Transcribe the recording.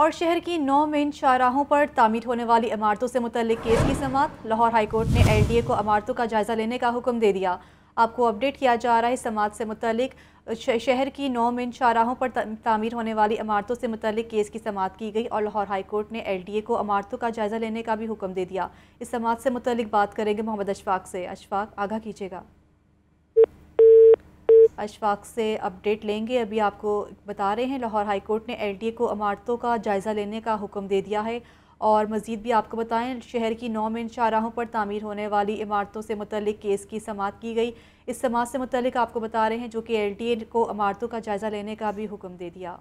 और शहर की नौ मेन शाहराहों पर तामीर होने वाली इमारतों से मुतल केस की समात लाहौर हाईकोर्ट ने एल डी ए को इमारतों का जायज़ा लेने का हुक्म दे दिया आपको अपडेट किया जा रहा है समात से मुतलिक शहर की नौ मेन शाहराहों पर तामीर होने वाली इमारतों से मुतलिक केस की समात की गई और लाहौर हाईकोर्ट ने एल डी ए को इमारतों का जायज़ा लेने का भी हुक्म दे दिया इस समात से मुतलिक बात करेंगे मोहम्मद अशफाक से अशफाक आगा कीजिएगा अशफाक से अपडेट लेंगे अभी आपको बता रहे हैं लाहौर हाई कोर्ट ने एलडीए को इमारतों का जायज़ा लेने का हुक्म दे दिया है और मज़ीद भी आपको बताएं शहर की नौ मिन शाहराहों पर तामीर होने वाली इमारतों से मतलब केस की समात की गई इस समात से मतलब आपको बता रहे हैं जो कि एल डी ए को इमारतों का जायज़ा लेने का भी हुक्म दे दिया